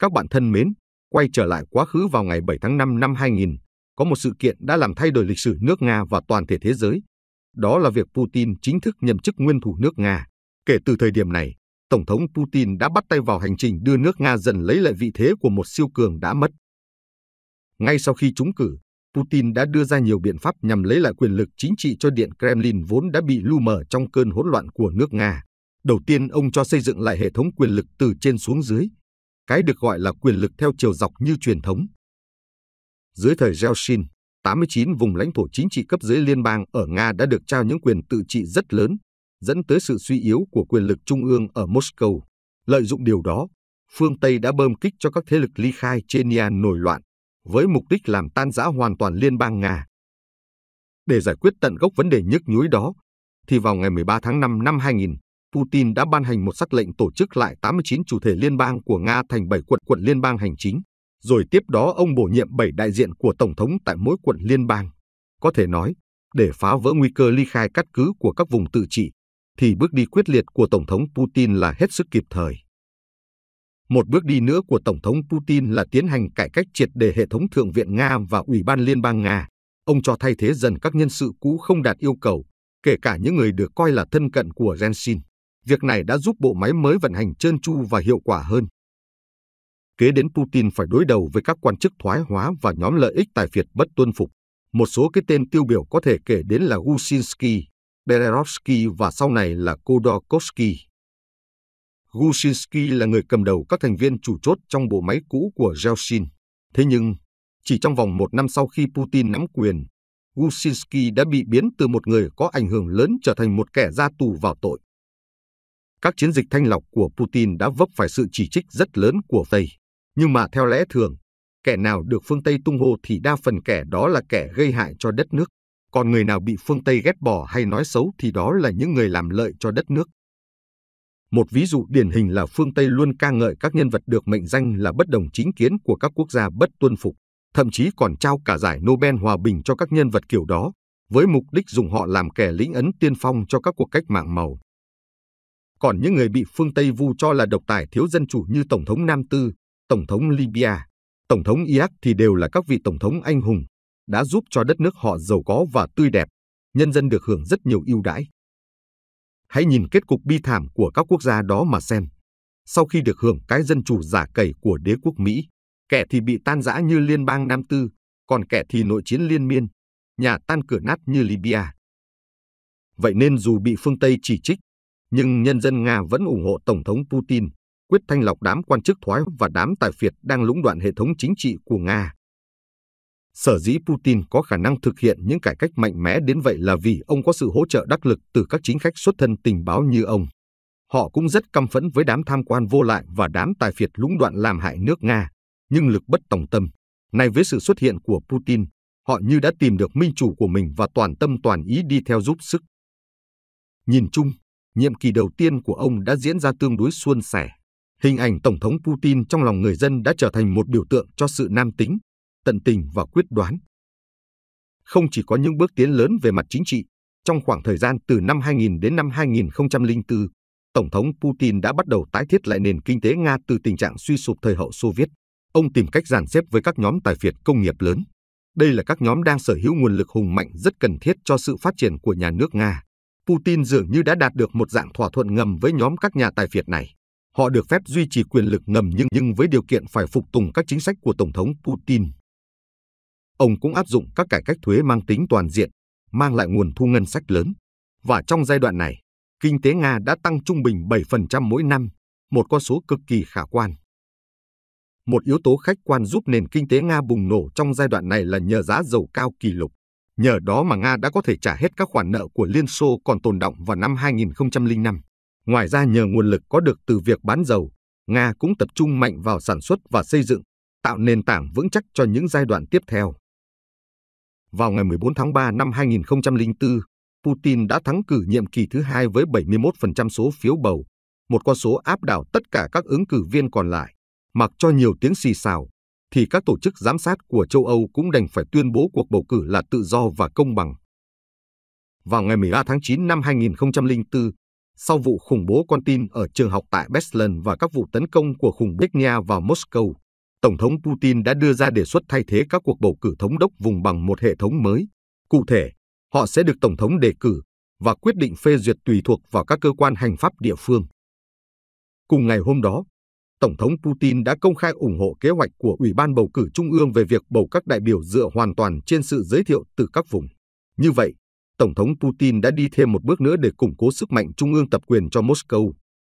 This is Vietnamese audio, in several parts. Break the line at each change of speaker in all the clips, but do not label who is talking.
Các bạn thân mến, quay trở lại quá khứ vào ngày 7 tháng 5 năm 2000, có một sự kiện đã làm thay đổi lịch sử nước Nga và toàn thể thế giới. Đó là việc Putin chính thức nhậm chức nguyên thủ nước Nga. Kể từ thời điểm này, Tổng thống Putin đã bắt tay vào hành trình đưa nước Nga dần lấy lại vị thế của một siêu cường đã mất. Ngay sau khi trúng cử, Putin đã đưa ra nhiều biện pháp nhằm lấy lại quyền lực chính trị cho Điện Kremlin vốn đã bị lu mờ trong cơn hỗn loạn của nước Nga. Đầu tiên, ông cho xây dựng lại hệ thống quyền lực từ trên xuống dưới, cái được gọi là quyền lực theo chiều dọc như truyền thống. Dưới thời Yeltsin, 89 vùng lãnh thổ chính trị cấp dưới liên bang ở Nga đã được trao những quyền tự trị rất lớn, dẫn tới sự suy yếu của quyền lực trung ương ở Moscow. Lợi dụng điều đó, phương Tây đã bơm kích cho các thế lực ly khai Chechnya nổi loạn, với mục đích làm tan rã hoàn toàn liên bang Nga. Để giải quyết tận gốc vấn đề nhức nhối đó, thì vào ngày 13 tháng 5 năm 2000, Putin đã ban hành một sắc lệnh tổ chức lại 89 chủ thể liên bang của Nga thành 7 quận quận liên bang hành chính, rồi tiếp đó ông bổ nhiệm 7 đại diện của Tổng thống tại mỗi quận liên bang. Có thể nói, để phá vỡ nguy cơ ly khai cắt cứ của các vùng tự trị, thì bước đi quyết liệt của Tổng thống Putin là hết sức kịp thời. Một bước đi nữa của Tổng thống Putin là tiến hành cải cách triệt đề hệ thống Thượng viện Nga và Ủy ban Liên bang Nga. Ông cho thay thế dần các nhân sự cũ không đạt yêu cầu, kể cả những người được coi là thân cận của Yeltsin. Việc này đã giúp bộ máy mới vận hành trơn tru và hiệu quả hơn. Kế đến Putin phải đối đầu với các quan chức thoái hóa và nhóm lợi ích tài phiệt bất tuân phục. Một số cái tên tiêu biểu có thể kể đến là Usinsky, Bererovsky và sau này là Khodorkovsky. Gusinsky là người cầm đầu các thành viên chủ chốt trong bộ máy cũ của Yeltsin. Thế nhưng, chỉ trong vòng một năm sau khi Putin nắm quyền, Gusinsky đã bị biến từ một người có ảnh hưởng lớn trở thành một kẻ ra tù vào tội các chiến dịch thanh lọc của Putin đã vấp phải sự chỉ trích rất lớn của Tây. Nhưng mà theo lẽ thường, kẻ nào được phương Tây tung hô thì đa phần kẻ đó là kẻ gây hại cho đất nước. Còn người nào bị phương Tây ghét bỏ hay nói xấu thì đó là những người làm lợi cho đất nước. Một ví dụ điển hình là phương Tây luôn ca ngợi các nhân vật được mệnh danh là bất đồng chính kiến của các quốc gia bất tuân phục, thậm chí còn trao cả giải Nobel hòa bình cho các nhân vật kiểu đó, với mục đích dùng họ làm kẻ lĩnh ấn tiên phong cho các cuộc cách mạng màu còn những người bị phương Tây vu cho là độc tài thiếu dân chủ như Tổng thống Nam Tư, Tổng thống Libya, Tổng thống Iraq thì đều là các vị Tổng thống anh hùng, đã giúp cho đất nước họ giàu có và tươi đẹp, nhân dân được hưởng rất nhiều ưu đãi. Hãy nhìn kết cục bi thảm của các quốc gia đó mà xem. Sau khi được hưởng cái dân chủ giả cầy của đế quốc Mỹ, kẻ thì bị tan rã như liên bang Nam Tư, còn kẻ thì nội chiến liên miên, nhà tan cửa nát như Libya. Vậy nên dù bị phương Tây chỉ trích, nhưng nhân dân Nga vẫn ủng hộ Tổng thống Putin, quyết thanh lọc đám quan chức thoái và đám tài phiệt đang lũng đoạn hệ thống chính trị của Nga. Sở dĩ Putin có khả năng thực hiện những cải cách mạnh mẽ đến vậy là vì ông có sự hỗ trợ đắc lực từ các chính khách xuất thân tình báo như ông. Họ cũng rất căm phẫn với đám tham quan vô lại và đám tài phiệt lũng đoạn làm hại nước Nga, nhưng lực bất tòng tâm. Nay với sự xuất hiện của Putin, họ như đã tìm được minh chủ của mình và toàn tâm toàn ý đi theo giúp sức. Nhìn chung, nhiệm kỳ đầu tiên của ông đã diễn ra tương đối suôn sẻ. Hình ảnh Tổng thống Putin trong lòng người dân đã trở thành một biểu tượng cho sự nam tính, tận tình và quyết đoán. Không chỉ có những bước tiến lớn về mặt chính trị, trong khoảng thời gian từ năm 2000 đến năm 2004, Tổng thống Putin đã bắt đầu tái thiết lại nền kinh tế Nga từ tình trạng suy sụp thời hậu Xô Viết. Ông tìm cách dàn xếp với các nhóm tài phiệt công nghiệp lớn. Đây là các nhóm đang sở hữu nguồn lực hùng mạnh rất cần thiết cho sự phát triển của nhà nước Nga. Putin dường như đã đạt được một dạng thỏa thuận ngầm với nhóm các nhà tài phiệt này. Họ được phép duy trì quyền lực ngầm nhưng nhưng với điều kiện phải phục tùng các chính sách của Tổng thống Putin. Ông cũng áp dụng các cải cách thuế mang tính toàn diện, mang lại nguồn thu ngân sách lớn. Và trong giai đoạn này, kinh tế Nga đã tăng trung bình 7% mỗi năm, một con số cực kỳ khả quan. Một yếu tố khách quan giúp nền kinh tế Nga bùng nổ trong giai đoạn này là nhờ giá dầu cao kỷ lục. Nhờ đó mà Nga đã có thể trả hết các khoản nợ của Liên Xô còn tồn động vào năm 2005. Ngoài ra nhờ nguồn lực có được từ việc bán dầu, Nga cũng tập trung mạnh vào sản xuất và xây dựng, tạo nền tảng vững chắc cho những giai đoạn tiếp theo. Vào ngày 14 tháng 3 năm 2004, Putin đã thắng cử nhiệm kỳ thứ hai với 71% số phiếu bầu, một con số áp đảo tất cả các ứng cử viên còn lại, mặc cho nhiều tiếng xì xào, thì các tổ chức giám sát của châu Âu cũng đành phải tuyên bố cuộc bầu cử là tự do và công bằng. Vào ngày 13 tháng 9 năm 2004, sau vụ khủng bố con tin ở trường học tại Beslan và các vụ tấn công của khủng bố Nha vào Moscow, Tổng thống Putin đã đưa ra đề xuất thay thế các cuộc bầu cử thống đốc vùng bằng một hệ thống mới. Cụ thể, họ sẽ được Tổng thống đề cử và quyết định phê duyệt tùy thuộc vào các cơ quan hành pháp địa phương. Cùng ngày hôm đó, Tổng thống Putin đã công khai ủng hộ kế hoạch của Ủy ban bầu cử Trung ương về việc bầu các đại biểu dựa hoàn toàn trên sự giới thiệu từ các vùng. Như vậy, Tổng thống Putin đã đi thêm một bước nữa để củng cố sức mạnh trung ương tập quyền cho Moscow,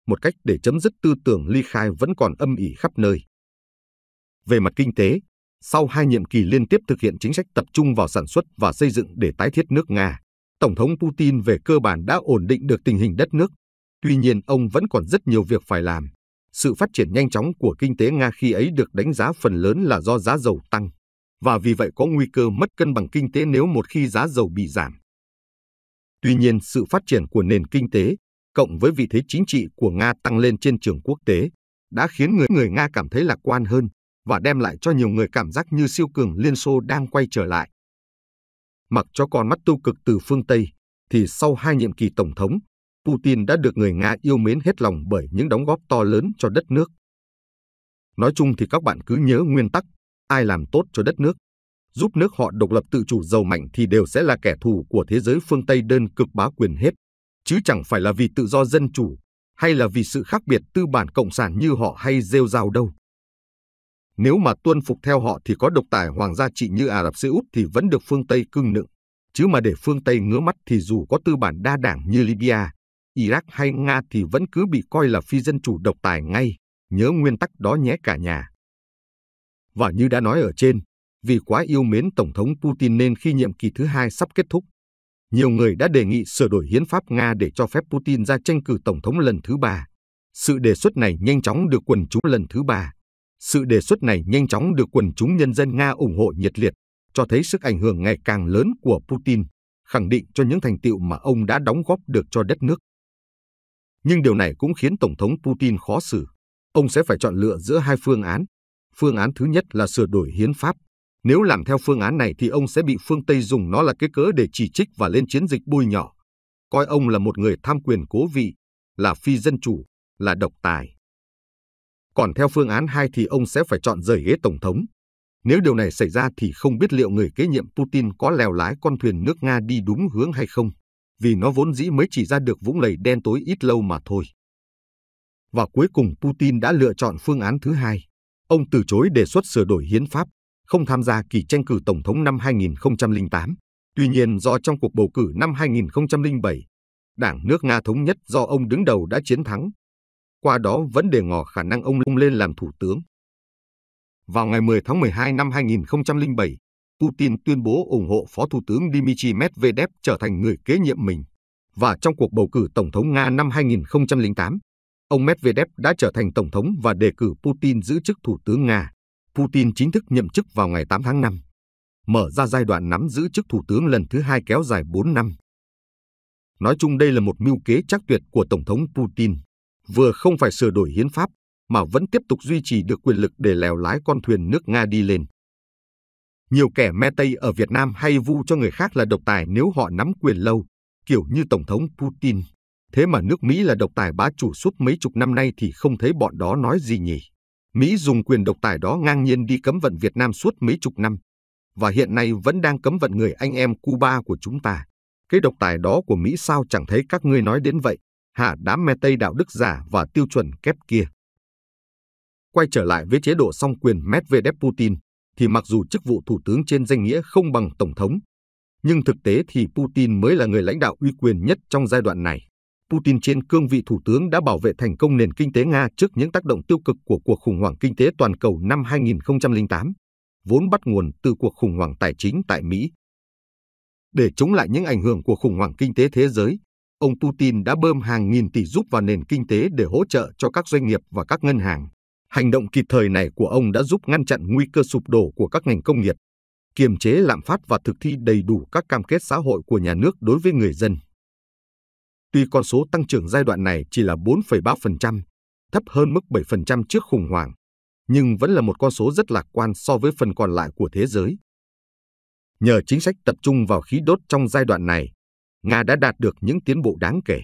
một cách để chấm dứt tư tưởng ly khai vẫn còn âm ỉ khắp nơi. Về mặt kinh tế, sau hai nhiệm kỳ liên tiếp thực hiện chính sách tập trung vào sản xuất và xây dựng để tái thiết nước Nga, Tổng thống Putin về cơ bản đã ổn định được tình hình đất nước. Tuy nhiên, ông vẫn còn rất nhiều việc phải làm. Sự phát triển nhanh chóng của kinh tế Nga khi ấy được đánh giá phần lớn là do giá dầu tăng, và vì vậy có nguy cơ mất cân bằng kinh tế nếu một khi giá dầu bị giảm. Tuy nhiên, sự phát triển của nền kinh tế, cộng với vị thế chính trị của Nga tăng lên trên trường quốc tế, đã khiến người người Nga cảm thấy lạc quan hơn và đem lại cho nhiều người cảm giác như siêu cường Liên Xô đang quay trở lại. Mặc cho con mắt tiêu cực từ phương Tây, thì sau hai nhiệm kỳ tổng thống, Putin đã được người Nga yêu mến hết lòng bởi những đóng góp to lớn cho đất nước. Nói chung thì các bạn cứ nhớ nguyên tắc, ai làm tốt cho đất nước, giúp nước họ độc lập tự chủ giàu mạnh thì đều sẽ là kẻ thù của thế giới phương Tây đơn cực bá quyền hết, chứ chẳng phải là vì tự do dân chủ hay là vì sự khác biệt tư bản cộng sản như họ hay rêu rao đâu. Nếu mà tuân phục theo họ thì có độc tài hoàng gia trị như Ả Rập Xê Út thì vẫn được phương Tây cưng nựng, chứ mà để phương Tây ngứa mắt thì dù có tư bản đa đảng như Libya Iraq hay Nga thì vẫn cứ bị coi là phi dân chủ độc tài ngay, nhớ nguyên tắc đó nhé cả nhà. Và như đã nói ở trên, vì quá yêu mến Tổng thống Putin nên khi nhiệm kỳ thứ hai sắp kết thúc, nhiều người đã đề nghị sửa đổi hiến pháp Nga để cho phép Putin ra tranh cử Tổng thống lần thứ ba. Sự đề xuất này nhanh chóng được quần chúng lần thứ ba. Sự đề xuất này nhanh chóng được quần chúng nhân dân Nga ủng hộ nhiệt liệt, cho thấy sức ảnh hưởng ngày càng lớn của Putin, khẳng định cho những thành tiệu mà ông đã đóng góp được cho đất nước. Nhưng điều này cũng khiến Tổng thống Putin khó xử. Ông sẽ phải chọn lựa giữa hai phương án. Phương án thứ nhất là sửa đổi hiến pháp. Nếu làm theo phương án này thì ông sẽ bị phương Tây dùng nó là cái cớ để chỉ trích và lên chiến dịch bôi nhỏ. Coi ông là một người tham quyền cố vị, là phi dân chủ, là độc tài. Còn theo phương án 2 thì ông sẽ phải chọn rời ghế Tổng thống. Nếu điều này xảy ra thì không biết liệu người kế nhiệm Putin có lèo lái con thuyền nước Nga đi đúng hướng hay không vì nó vốn dĩ mới chỉ ra được vũng lầy đen tối ít lâu mà thôi. Và cuối cùng Putin đã lựa chọn phương án thứ hai. Ông từ chối đề xuất sửa đổi hiến pháp, không tham gia kỳ tranh cử tổng thống năm 2008. Tuy nhiên do trong cuộc bầu cử năm 2007, Đảng nước Nga thống nhất do ông đứng đầu đã chiến thắng. Qua đó vẫn đề ngỏ khả năng ông lên làm thủ tướng. Vào ngày 10 tháng 12 năm 2007, Putin tuyên bố ủng hộ Phó Thủ tướng Dmitry Medvedev trở thành người kế nhiệm mình. Và trong cuộc bầu cử Tổng thống Nga năm 2008, ông Medvedev đã trở thành Tổng thống và đề cử Putin giữ chức Thủ tướng Nga. Putin chính thức nhậm chức vào ngày 8 tháng 5, mở ra giai đoạn nắm giữ chức Thủ tướng lần thứ hai kéo dài 4 năm. Nói chung đây là một mưu kế chắc tuyệt của Tổng thống Putin, vừa không phải sửa đổi hiến pháp mà vẫn tiếp tục duy trì được quyền lực để lèo lái con thuyền nước Nga đi lên. Nhiều kẻ me Tây ở Việt Nam hay vu cho người khác là độc tài nếu họ nắm quyền lâu, kiểu như Tổng thống Putin. Thế mà nước Mỹ là độc tài bá chủ suốt mấy chục năm nay thì không thấy bọn đó nói gì nhỉ. Mỹ dùng quyền độc tài đó ngang nhiên đi cấm vận Việt Nam suốt mấy chục năm. Và hiện nay vẫn đang cấm vận người anh em Cuba của chúng ta. Cái độc tài đó của Mỹ sao chẳng thấy các ngươi nói đến vậy. Hả đám me Tây đạo đức giả và tiêu chuẩn kép kia. Quay trở lại với chế độ song quyền Medvedev Putin, thì mặc dù chức vụ thủ tướng trên danh nghĩa không bằng tổng thống, nhưng thực tế thì Putin mới là người lãnh đạo uy quyền nhất trong giai đoạn này. Putin trên cương vị thủ tướng đã bảo vệ thành công nền kinh tế Nga trước những tác động tiêu cực của cuộc khủng hoảng kinh tế toàn cầu năm 2008, vốn bắt nguồn từ cuộc khủng hoảng tài chính tại Mỹ. Để chống lại những ảnh hưởng của khủng hoảng kinh tế thế giới, ông Putin đã bơm hàng nghìn tỷ giúp vào nền kinh tế để hỗ trợ cho các doanh nghiệp và các ngân hàng. Hành động kịp thời này của ông đã giúp ngăn chặn nguy cơ sụp đổ của các ngành công nghiệp, kiềm chế lạm phát và thực thi đầy đủ các cam kết xã hội của nhà nước đối với người dân. Tuy con số tăng trưởng giai đoạn này chỉ là 4,3%, thấp hơn mức 7% trước khủng hoảng, nhưng vẫn là một con số rất lạc quan so với phần còn lại của thế giới. Nhờ chính sách tập trung vào khí đốt trong giai đoạn này, Nga đã đạt được những tiến bộ đáng kể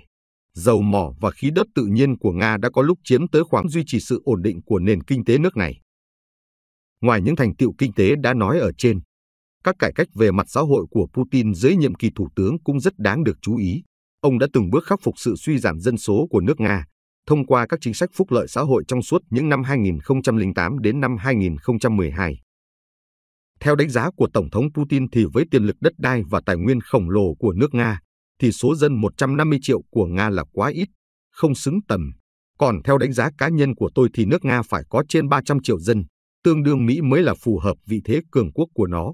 dầu mỏ và khí đất tự nhiên của Nga đã có lúc chiếm tới khoảng duy trì sự ổn định của nền kinh tế nước này. Ngoài những thành tiệu kinh tế đã nói ở trên, các cải cách về mặt xã hội của Putin dưới nhiệm kỳ thủ tướng cũng rất đáng được chú ý. Ông đã từng bước khắc phục sự suy giảm dân số của nước Nga thông qua các chính sách phúc lợi xã hội trong suốt những năm 2008 đến năm 2012. Theo đánh giá của Tổng thống Putin thì với tiềm lực đất đai và tài nguyên khổng lồ của nước Nga, thì số dân 150 triệu của Nga là quá ít, không xứng tầm. Còn theo đánh giá cá nhân của tôi thì nước Nga phải có trên 300 triệu dân, tương đương Mỹ mới là phù hợp vị thế cường quốc của nó.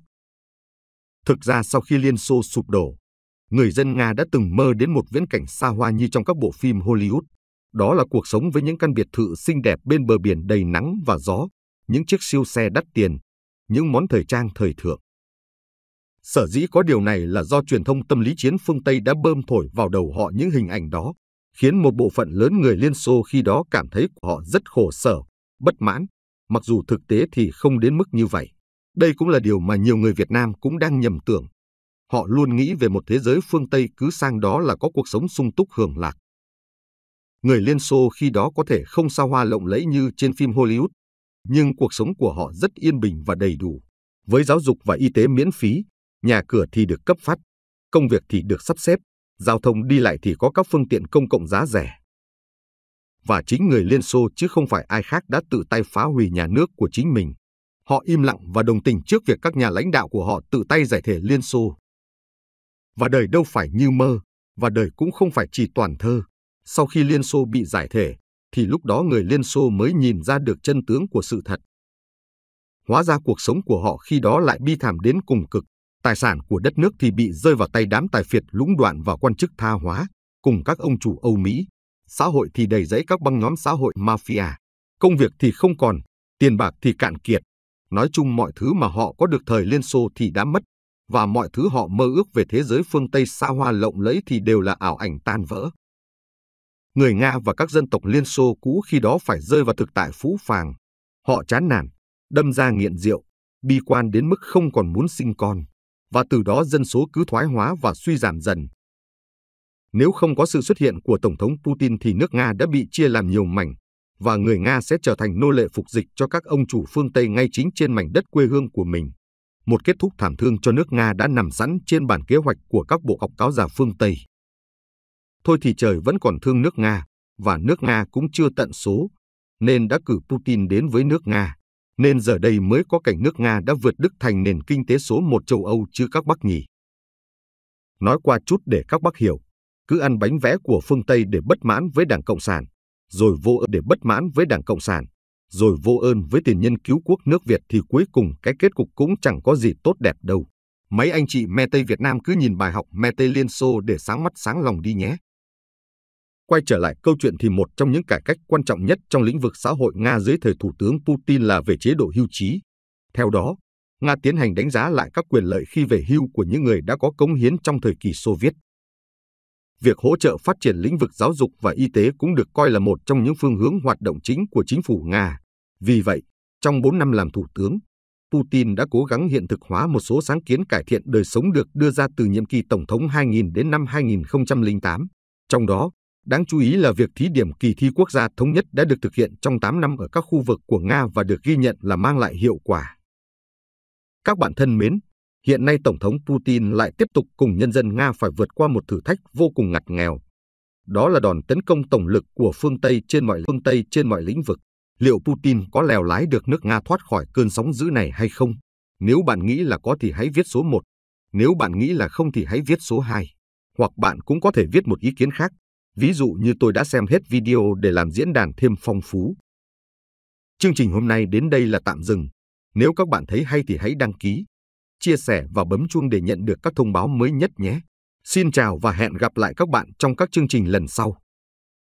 Thực ra sau khi Liên Xô sụp đổ, người dân Nga đã từng mơ đến một viễn cảnh xa hoa như trong các bộ phim Hollywood. Đó là cuộc sống với những căn biệt thự xinh đẹp bên bờ biển đầy nắng và gió, những chiếc siêu xe đắt tiền, những món thời trang thời thượng. Sở dĩ có điều này là do truyền thông tâm lý chiến phương Tây đã bơm thổi vào đầu họ những hình ảnh đó, khiến một bộ phận lớn người Liên Xô khi đó cảm thấy họ rất khổ sở, bất mãn, mặc dù thực tế thì không đến mức như vậy. Đây cũng là điều mà nhiều người Việt Nam cũng đang nhầm tưởng. Họ luôn nghĩ về một thế giới phương Tây cứ sang đó là có cuộc sống sung túc hưởng lạc. Người Liên Xô khi đó có thể không xa hoa lộng lẫy như trên phim Hollywood, nhưng cuộc sống của họ rất yên bình và đầy đủ, với giáo dục và y tế miễn phí, nhà cửa thì được cấp phát, công việc thì được sắp xếp, giao thông đi lại thì có các phương tiện công cộng giá rẻ. Và chính người Liên Xô chứ không phải ai khác đã tự tay phá hủy nhà nước của chính mình. Họ im lặng và đồng tình trước việc các nhà lãnh đạo của họ tự tay giải thể Liên Xô. Và đời đâu phải như mơ, và đời cũng không phải chỉ toàn thơ. Sau khi Liên Xô bị giải thể, thì lúc đó người Liên Xô mới nhìn ra được chân tướng của sự thật. Hóa ra cuộc sống của họ khi đó lại bi thảm đến cùng cực, tài sản của đất nước thì bị rơi vào tay đám tài phiệt lũng đoạn và quan chức tha hóa, cùng các ông chủ Âu Mỹ. Xã hội thì đầy rẫy các băng nhóm xã hội mafia. Công việc thì không còn, tiền bạc thì cạn kiệt. Nói chung mọi thứ mà họ có được thời Liên Xô thì đã mất, và mọi thứ họ mơ ước về thế giới phương Tây xa hoa lộng lẫy thì đều là ảo ảnh tan vỡ. Người Nga và các dân tộc Liên Xô cũ khi đó phải rơi vào thực tại phú phàng. Họ chán nản, đâm ra nghiện rượu, bi quan đến mức không còn muốn sinh con và từ đó dân số cứ thoái hóa và suy giảm dần. Nếu không có sự xuất hiện của Tổng thống Putin thì nước Nga đã bị chia làm nhiều mảnh, và người Nga sẽ trở thành nô lệ phục dịch cho các ông chủ phương Tây ngay chính trên mảnh đất quê hương của mình. Một kết thúc thảm thương cho nước Nga đã nằm sẵn trên bản kế hoạch của các bộ ọc cáo già phương Tây. Thôi thì trời vẫn còn thương nước Nga, và nước Nga cũng chưa tận số, nên đã cử Putin đến với nước Nga nên giờ đây mới có cảnh nước Nga đã vượt Đức thành nền kinh tế số một châu Âu chứ các bác nhỉ. Nói qua chút để các bác hiểu, cứ ăn bánh vẽ của phương Tây để bất mãn với Đảng Cộng sản, rồi vô ơn để bất mãn với Đảng Cộng sản, rồi vô ơn với tiền nhân cứu quốc nước Việt thì cuối cùng cái kết cục cũng chẳng có gì tốt đẹp đâu. Mấy anh chị me Tây Việt Nam cứ nhìn bài học me Tây Liên Xô để sáng mắt sáng lòng đi nhé. Quay trở lại câu chuyện thì một trong những cải cách quan trọng nhất trong lĩnh vực xã hội Nga dưới thời Thủ tướng Putin là về chế độ hưu trí. Theo đó, Nga tiến hành đánh giá lại các quyền lợi khi về hưu của những người đã có cống hiến trong thời kỳ Xô Viết. Việc hỗ trợ phát triển lĩnh vực giáo dục và y tế cũng được coi là một trong những phương hướng hoạt động chính của chính phủ Nga. Vì vậy, trong 4 năm làm thủ tướng, Putin đã cố gắng hiện thực hóa một số sáng kiến cải thiện đời sống được đưa ra từ nhiệm kỳ Tổng thống 2000 đến năm 2008. Trong đó, Đáng chú ý là việc thí điểm kỳ thi quốc gia thống nhất đã được thực hiện trong 8 năm ở các khu vực của Nga và được ghi nhận là mang lại hiệu quả. Các bạn thân mến, hiện nay Tổng thống Putin lại tiếp tục cùng nhân dân Nga phải vượt qua một thử thách vô cùng ngặt nghèo. Đó là đòn tấn công tổng lực của phương Tây trên mọi phương Tây trên mọi lĩnh vực. Liệu Putin có lèo lái được nước Nga thoát khỏi cơn sóng dữ này hay không? Nếu bạn nghĩ là có thì hãy viết số 1. Nếu bạn nghĩ là không thì hãy viết số 2. Hoặc bạn cũng có thể viết một ý kiến khác ví dụ như tôi đã xem hết video để làm diễn đàn thêm phong phú. Chương trình hôm nay đến đây là tạm dừng. Nếu các bạn thấy hay thì hãy đăng ký, chia sẻ và bấm chuông để nhận được các thông báo mới nhất nhé. Xin chào và hẹn gặp lại các bạn trong các chương trình lần sau.